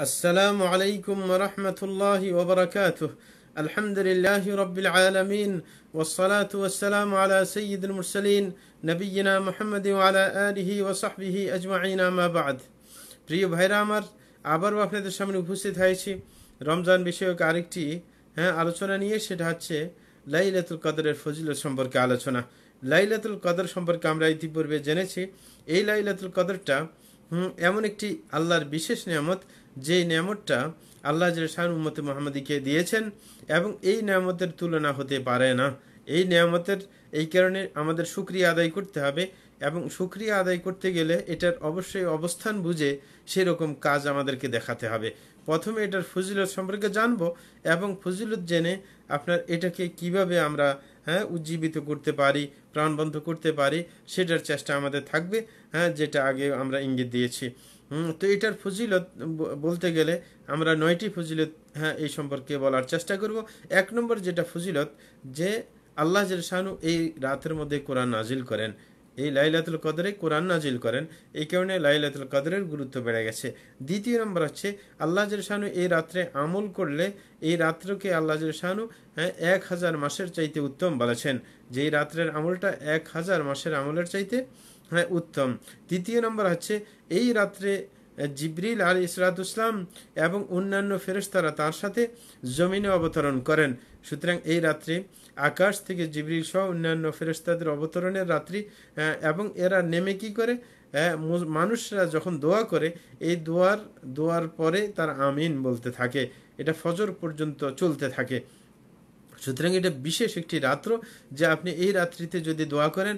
السلام عليكم ورحمة الله وبركاته الحمد لله رب العالمين والصلاة والسلام على سيد المرسلين نبينا محمد وعلى آله وصحبه أجمعين ما بعد প্রিয় ভাইরা আমার আবার আপনাদের সামনে উপস্থিত হয়েছি রমজান বিষয়ক আরেকটি হ্যাঁ আলোচনা নিয়ে সেটা হচ্ছে লাইলাতুল কদরের ফজিলত সম্পর্কে আলোচনা লাইলাতুল কদর সম্পর্কে আমরা ইতিপূর্বে জেনেছি এই লাইলাতুল কদরটা এমন একটি আল্লাহর বিশেষ নিয়ামত যে নিয়ামতটা আল্লাহ জাহান উম্মতে মোহাম্মদীকে দিয়েছেন এবং এই নিয়ামতের তুলনা হতে পারে না এই নিয়ামতের এই কারণে আমাদের সুক্রিয়া আদায় করতে হবে এবং সুক্রিয়া আদায় করতে গেলে এটার অবশ্যই অবস্থান বুঝে সেরকম কাজ আমাদেরকে দেখাতে হবে প্রথমে এটার ফজিলত সম্পর্কে জানব এবং ফজিলত জেনে আপনার এটাকে কিভাবে আমরা হ্যাঁ উজ্জীবিত করতে পারি প্রাণবন্ধ করতে পারি সেটার চেষ্টা আমাদের থাকবে হ্যাঁ যেটা আগে আমরা ইঙ্গিত দিয়েছি তো এটার ফজিলত বলতে গেলে আমরা নয়টি ফজিলত হ্যাঁ এই সম্পর্কে বলার চেষ্টা করব এক নম্বর যেটা ফজিলত যে আল্লাহ জানু এই রাতের মধ্যে কোরআন নাজিল করেন এই লাইলাতুল কদরে কোরআন নাজিল করেন এই কারণে লাইলাতুল কদরের গুরুত্ব বেড়ে গেছে দ্বিতীয় নম্বর হচ্ছে আল্লাহ জানু এই রাত্রে আমল করলে এই রাত্রকে আল্লাহ জানু হ্যাঁ এক হাজার মাসের চাইতে উত্তম বলেছেন যে এই রাত্রের আমলটা এক হাজার মাসের আমলের চাইতে হ্যাঁ উত্তম দ্বিতীয় নম্বর হচ্ছে এই রাত্রে জিবরিল আলী ইসলাম এবং অন্যান্য ফেরেস্তারা তার সাথে জমিনে অবতরণ করেন সুতরাং এই রাত্রে আকাশ থেকে জিবরিল সহ অন্যান্য ফেরেস্তাদের অবতরণের রাত্রি এবং এরা নেমে কি করে মানুষরা যখন দোয়া করে এই দোয়ার দোয়ার পরে তার আমিন বলতে থাকে এটা ফজর পর্যন্ত চলতে থাকে সুতরাং এটা বিশেষ একটি রাত্র যে আপনি এই রাত্রিতে যদি দোয়া করেন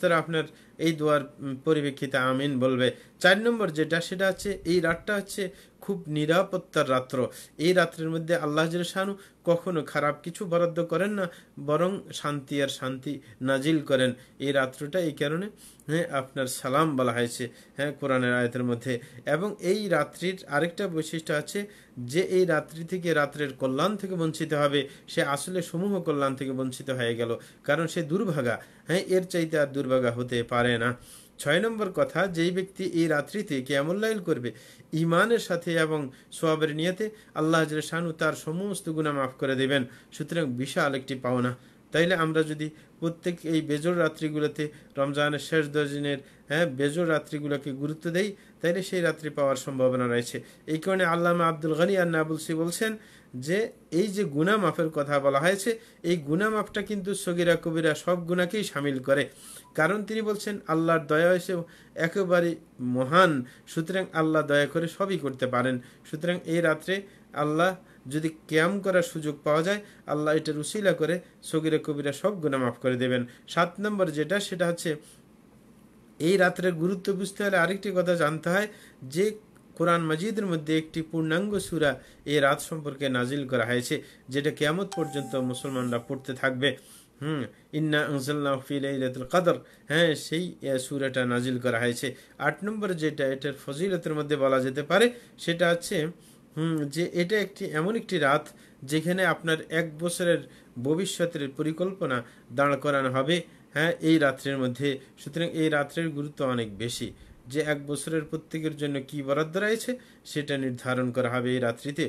তারা আপনার এই দোয়ার পরিপ্রেক্ষিতে আমিন বলবে চার নম্বর যেটা সেটা হচ্ছে এই রাতটা হচ্ছে খুব নিরাপত্তার রাত্র এই রাত্রের মধ্যে আল্লাহ শাহানু কখনো খারাপ কিছু বরাদ্দ করেন না বরং শান্তি আর শান্তি নাজিল করেন এই রাত্রটা এই কারণে হ্যাঁ আপনার সালাম বলা হয়েছে হ্যাঁ কোরআনের আয়তের মধ্যে এবং এই রাত্রির আরেকটা বৈশিষ্ট্য আছে যে এই রাত্রি থেকে রাত্রের কল্যাণ থেকে বঞ্চিত হবে সে আসলে সমূহ কল্যাণ থেকে বঞ্চিত হয়ে গেল কারণ সে দুর্ভাগা হ্যাঁ এর চাইতে আর দুর্ভাগা হতে পারে না ছয় নম্বর কথা যেই ব্যক্তি এই রাত্রিতে লাইল করবে ইমানের সাথে এবং সোয়াবের নিয়েতে আল্লাহ শানু তার সমস্ত গুণা মাফ করে দেবেন সুতরাং বিশাল একটি পাওনা তাইলে আমরা যদি প্রত্যেক এই বেজোর রাত্রিগুলোতে রমজানের শেষ দশ দিনের হ্যাঁ বেজোর রাত্রিগুলোকে গুরুত্ব দেই তাইলে সেই রাত্রি পাওয়ার সম্ভাবনা রয়েছে এই কারণে আল্লামা আব্দুল গানী আর নাবুলসি বলছেন যে এই যে গুনা মাফের কথা বলা হয়েছে এই গুনা মাফটা কিন্তু সগিরা কবিরা সব গুণাকেই সামিল করে কারণ তিনি বলছেন আল্লাহর দয়া হয়েছে একেবারে মহান সুতরাং আল্লাহ দয়া করে সবই করতে পারেন সুতরাং এই রাত্রে আল্লাহ যদি ক্যাম করার সুযোগ পাওয়া যায় আল্লাহ এটা রুশিলা করে সগিরা কবিরা সব গুণা মাফ করে দেবেন সাত নম্বর যেটা সেটা হচ্ছে এই রাত্রে গুরুত্ব বুঝতে হলে আরেকটি কথা জানতে হয় যে কোরআন মাজিদের মধ্যে একটি পূর্ণাঙ্গ সুরা এই রাত সম্পর্কে নাজিল করা হয়েছে যেটা কেয়ামত পর্যন্ত মুসলমানরা পড়তে থাকবে হুম ইন্না আনসাল্লাহ ফিলাইলাতুল কাদর হ্যাঁ সেই সুরাটা নাজিল করা হয়েছে আট নম্বর যেটা এটার ফজিলতের মধ্যে বলা যেতে পারে সেটা হচ্ছে হুম যে এটা একটি এমন একটি রাত যেখানে আপনার এক বছরের ভবিষ্যতের পরিকল্পনা দাঁড় করানো হবে হ্যাঁ এই রাত্রের মধ্যে সুতরাং এই রাত্রের গুরুত্ব অনেক বেশি যে এক বছরের প্রত্যেকের জন্য কি বরাদ্দ রয়েছে সেটা নির্ধারণ করা হবে এই রাত্রিতে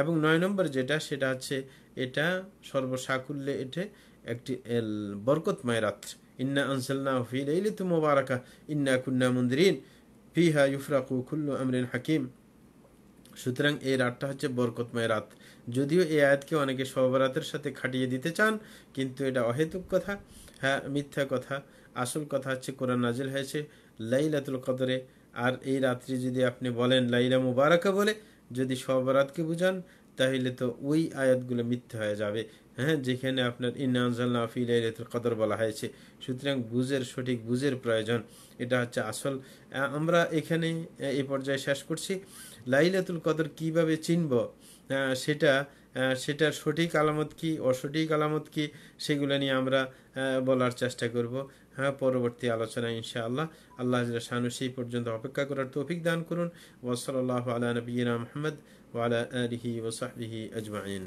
এবং নয় নম্বর যেটা সেটা হচ্ছে এটা সর্বসাকুল্যে এটে একটি বরকতময় রাত্র ইন্না ফিল এই তো মোবারকা ইন্না কুন্না মন্দির ফিহা ইউফরাকু খুল্লু আমরিন হাকিম সুতরাং এই রাতটা হচ্ছে বরকতময় রাত যদিও এই আয়াতকে অনেকে সবরাতের সাথে খাটিয়ে দিতে চান কিন্তু এটা অহেতুক কথা হ্যাঁ মিথ্যা কথা আসল কথা হচ্ছে কোরআন নাজিল হয়েছে লাইলাতুল কদরে আর এই রাত্রি যদি আপনি বলেন লাইলা মুবারকা বলে যদি সবরাতকে বুঝান তাহলে তো ওই আয়াতগুলো মিথ্যা হয়ে যাবে হ্যাঁ যেখানে আপনার ইনাজাল্লা লাইলাতুল কদর বলা হয়েছে সুতরাং বুঝের সঠিক বুঝের প্রয়োজন এটা হচ্ছে আসল আমরা এখানে এই পর্যায়ে শেষ করছি লাইলাতুল কদর কিভাবে চিনব সেটা সেটার সঠিক আলামত কি অসঠিক আলামত কি সেগুলো নিয়ে আমরা বলার চেষ্টা করব হ্যাঁ পরবর্তী আলোচনা ইনশাআল্লাহ আল্লাহ শানু সেই পর্যন্ত অপেক্ষা করার তৌফিক দান করুন ওসল আল্লাহ আলা নবীনা মোহাম্মদ ওয়ালা আলহি ওসাহি আজমাইন